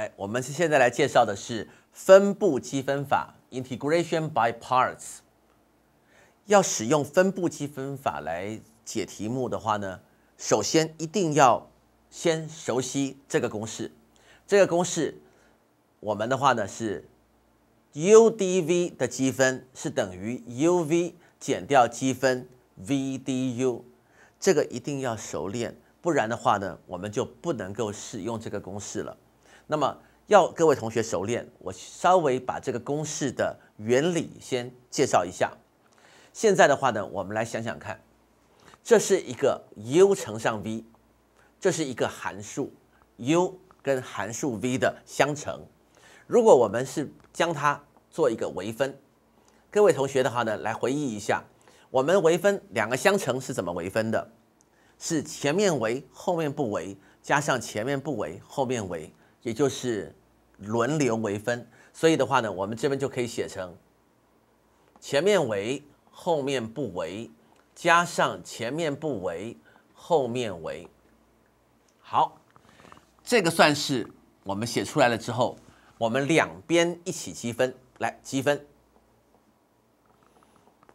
哎，我们是现在来介绍的是分布积分法 （integration by parts）。要使用分布积分法来解题目的话呢，首先一定要先熟悉这个公式。这个公式我们的话呢是 u d v 的积分是等于 u v 减掉积分 v d u。这个一定要熟练，不然的话呢，我们就不能够使用这个公式了。那么要各位同学熟练，我稍微把这个公式的原理先介绍一下。现在的话呢，我们来想想看，这是一个 u 乘上 v，这是一个函数 u 跟函数 v 的相乘。如果我们是将它做一个微分，各位同学的话呢，来回忆一下，我们微分两个相乘是怎么微分的？是前面为，后面不为，加上前面不为，后面为。也就是轮流为分，所以的话呢，我们这边就可以写成前面为，后面不为，加上前面不为，后面为。好，这个算式我们写出来了之后，我们两边一起积分，来积分。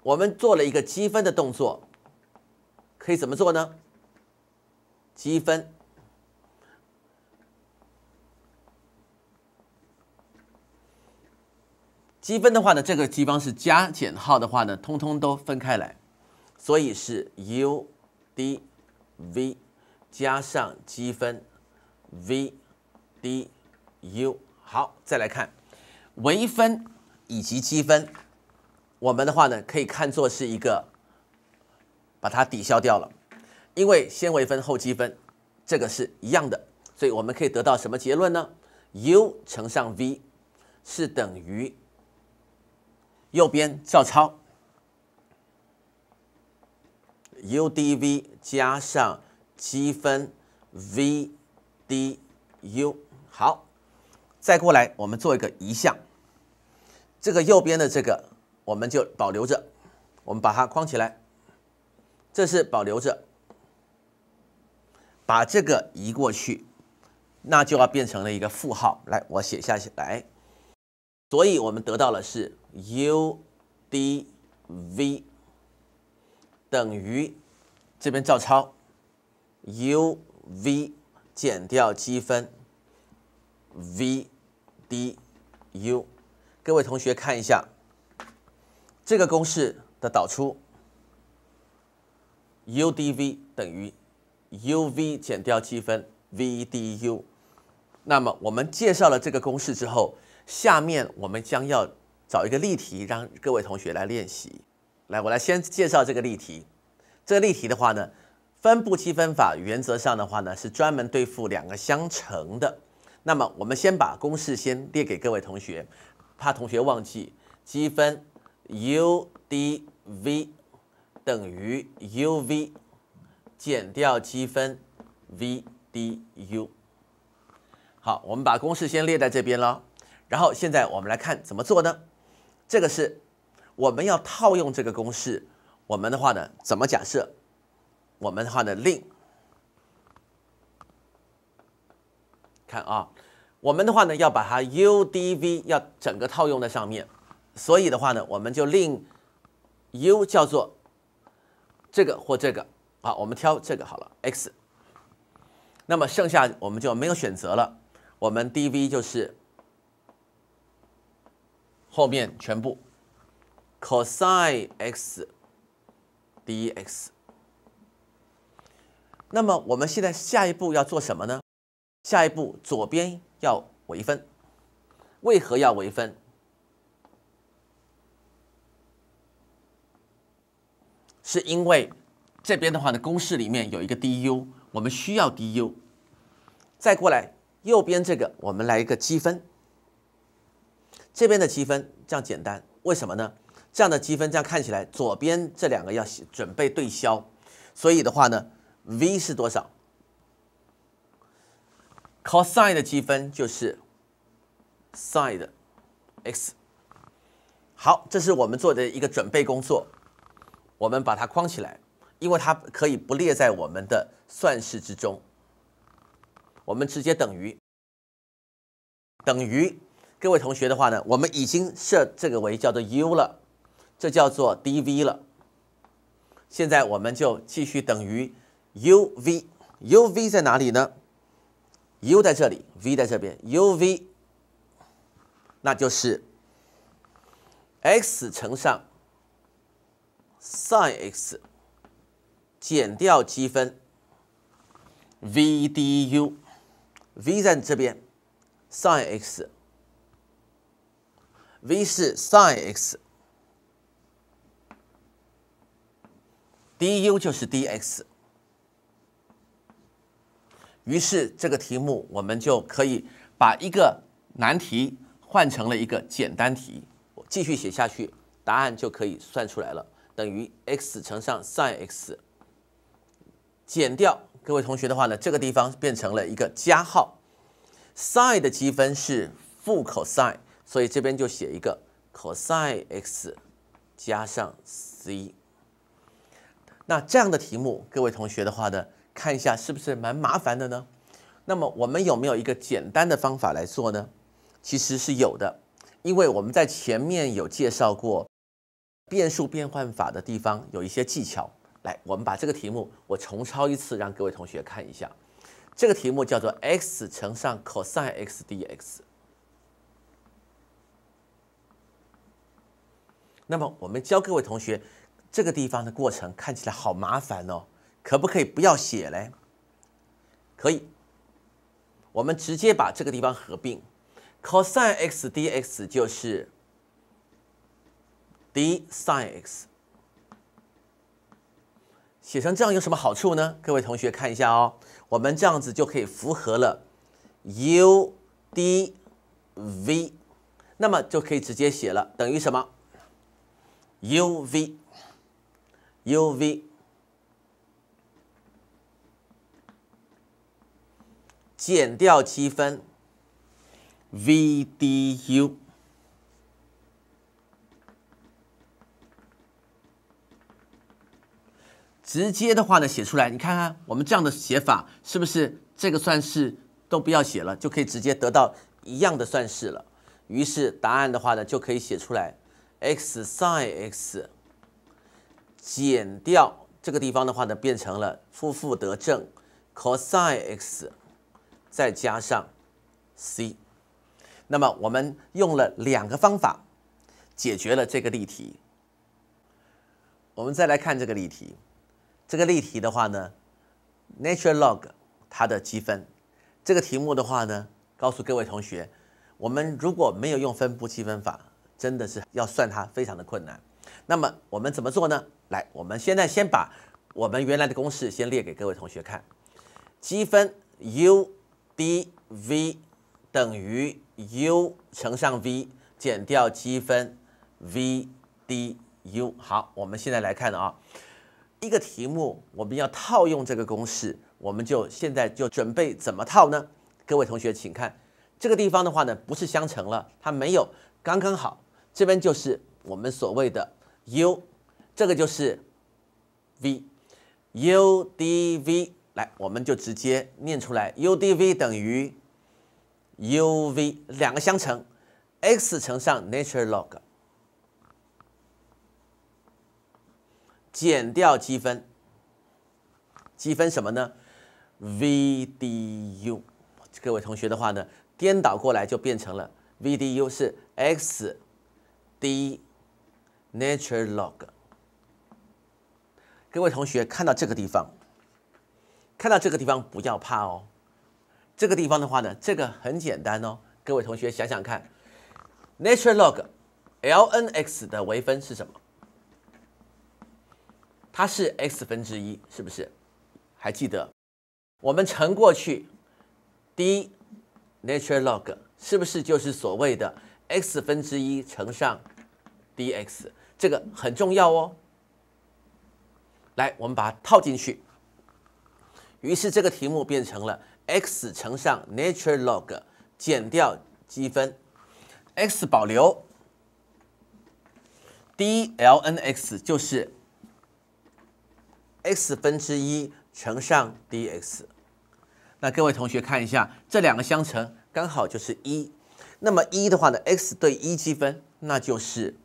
我们做了一个积分的动作，可以怎么做呢？积分。积分的话呢，这个积分是加减号的话呢，通通都分开来，所以是 u d v 加上积分 v d u。好，再来看微分以及积分，我们的话呢可以看作是一个把它抵消掉了，因为先微分后积分，这个是一样的，所以我们可以得到什么结论呢？u 乘上 v 是等于。右边照抄，u dv 加上积分 v du，好，再过来我们做一个移项，这个右边的这个我们就保留着，我们把它框起来，这是保留着，把这个移过去，那就要变成了一个负号，来，我写下去来。所以我们得到的是 u d v 等于这边照抄 u v 减掉积分 v d u。各位同学看一下这个公式的导出 u d v 等于 u v 减掉积分 v d u。那么我们介绍了这个公式之后。下面我们将要找一个例题，让各位同学来练习。来，我来先介绍这个例题。这个例题的话呢，分部积分法原则上的话呢，是专门对付两个相乘的。那么我们先把公式先列给各位同学，怕同学忘记，积分 u dv 等于 uv 减掉积分 v du。好，我们把公式先列在这边咯。然后现在我们来看怎么做呢？这个是我们要套用这个公式。我们的话呢，怎么假设？我们的话呢，令看啊，我们的话呢，要把它 u、dv 要整个套用在上面。所以的话呢，我们就令 u 叫做这个或这个。啊，我们挑这个好了 x。那么剩下我们就没有选择了，我们 dv 就是。后面全部 cosine x dx。那么我们现在下一步要做什么呢？下一步左边要微分，为何要微分？是因为这边的话呢，公式里面有一个 du，我们需要 du。再过来右边这个，我们来一个积分。这边的积分这样简单，为什么呢？这样的积分这样看起来，左边这两个要准备对消，所以的话呢，v 是多少？cosine 的积分就是 sinx。好，这是我们做的一个准备工作，我们把它框起来，因为它可以不列在我们的算式之中，我们直接等于等于。各位同学的话呢，我们已经设这个为叫做 u 了，这叫做 dv 了。现在我们就继续等于 uv，uv 在哪里呢？u 在这里，v 在这边，uv 那就是 x 乘上 sinx 减掉积分 vdu，v 在这边，sinx。v 是 sinx，du 就是 dx，于是这个题目我们就可以把一个难题换成了一个简单题。我继续写下去，答案就可以算出来了，等于 x 乘上 sinx，减掉各位同学的话呢，这个地方变成了一个加号，sin 的积分是负 cos。所以这边就写一个 cosine x，加上 c。那这样的题目，各位同学的话呢，看一下是不是蛮麻烦的呢？那么我们有没有一个简单的方法来做呢？其实是有的，因为我们在前面有介绍过变数变换法的地方有一些技巧。来，我们把这个题目我重抄一次，让各位同学看一下。这个题目叫做 x 乘上 cosine x dx。那么我们教各位同学，这个地方的过程看起来好麻烦哦，可不可以不要写嘞？可以，我们直接把这个地方合并，cos x dx 就是 d sin x，写成这样有什么好处呢？各位同学看一下哦，我们这样子就可以符合了 u dv，那么就可以直接写了，等于什么？u v u v，减掉七分 v d u，直接的话呢写出来，你看看我们这样的写法是不是这个算式都不要写了，就可以直接得到一样的算式了。于是答案的话呢就可以写出来。x s i n x 减掉这个地方的话呢，变成了负负得正 c o s x 再加上 c。那么我们用了两个方法解决了这个例题。我们再来看这个例题，这个例题的话呢，natural log 它的积分，这个题目的话呢，告诉各位同学，我们如果没有用分布积分法。真的是要算它非常的困难，那么我们怎么做呢？来，我们现在先把我们原来的公式先列给各位同学看，积分 u d v 等于 u 乘上 v 减掉积分 v d u。好，我们现在来看啊，一个题目我们要套用这个公式，我们就现在就准备怎么套呢？各位同学请看这个地方的话呢，不是相乘了，它没有刚刚好。这边就是我们所谓的 u，这个就是 v，u d v 来，我们就直接念出来，u d v 等于 u v 两个相乘 x 乘上 nature log 减掉积分，积分什么呢？v d u，各位同学的话呢，颠倒过来就变成了 v d u 是 x。第一，natural log，各位同学看到这个地方，看到这个地方不要怕哦。这个地方的话呢，这个很简单哦。各位同学想想看，natural log，lnx 的微分是什么？它是 x 分之一，是不是？还记得我们乘过去，第一，natural log，是不是就是所谓的 x 分之一乘上？dx 这个很重要哦。来，我们把它套进去，于是这个题目变成了 x 乘上 n a t u r e log 减掉积分 x 保留 d l n x 就是 x 分之一乘上 dx。那各位同学看一下，这两个相乘刚好就是一。那么一的话呢，x 对一积分，那就是。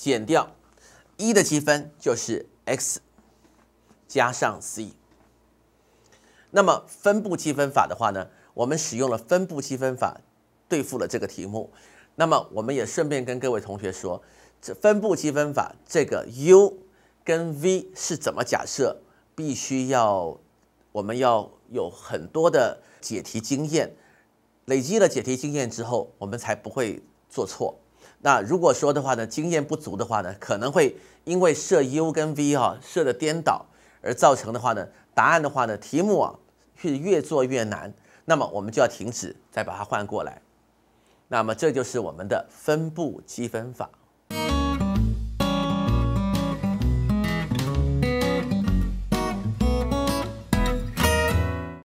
减掉一的积分就是 x 加上 c。那么分布积分法的话呢，我们使用了分布积分法对付了这个题目。那么我们也顺便跟各位同学说，这分布积分法这个 u 跟 v 是怎么假设，必须要我们要有很多的解题经验，累积了解题经验之后，我们才不会做错。那如果说的话呢，经验不足的话呢，可能会因为设 u 跟 v 啊设的颠倒而造成的话呢，答案的话呢，题目啊是越做越难，那么我们就要停止，再把它换过来。那么这就是我们的分布积分法。